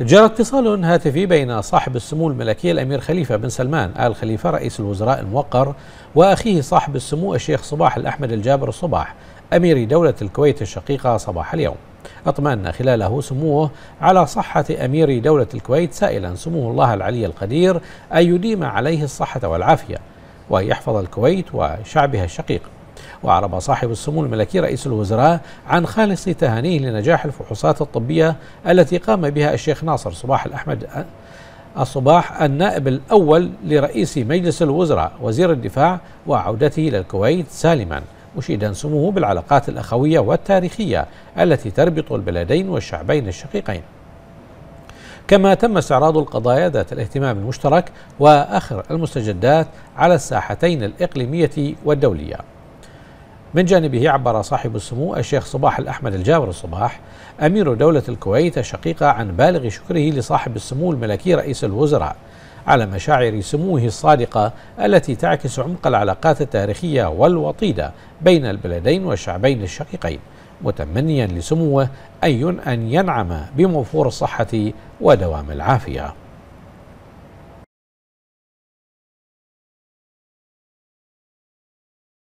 جرى اتصال هاتفي بين صاحب السمو الملكي الأمير خليفة بن سلمان آل خليفة رئيس الوزراء الموقر وأخيه صاحب السمو الشيخ صباح الأحمد الجابر الصباح أمير دولة الكويت الشقيقة صباح اليوم أطمأن خلاله سموه على صحة أمير دولة الكويت سائلا سموه الله العلي القدير أن يديم عليه الصحة والعافية ويحفظ الكويت وشعبها الشقيق وأعرب صاحب السمو الملكي رئيس الوزراء عن خالص تهانيه لنجاح الفحوصات الطبية التي قام بها الشيخ ناصر صباح الأحمد الصباح النائب الأول لرئيس مجلس الوزراء وزير الدفاع وعودته إلى الكويت سالما مشيدا سموه بالعلاقات الأخوية والتاريخية التي تربط البلدين والشعبين الشقيقين كما تم استعراض القضايا ذات الاهتمام المشترك واخر المستجدات على الساحتين الاقليميه والدوليه من جانبه عبر صاحب السمو الشيخ صباح الأحمد الجابر الصباح أمير دولة الكويت الشقيقة عن بالغ شكره لصاحب السمو الملكي رئيس الوزراء على مشاعر سموه الصادقة التي تعكس عمق العلاقات التاريخية والوطيدة بين البلدين والشعبين الشقيقين متمنيا لسموه أي أن ينعم بموفور الصحة ودوام العافية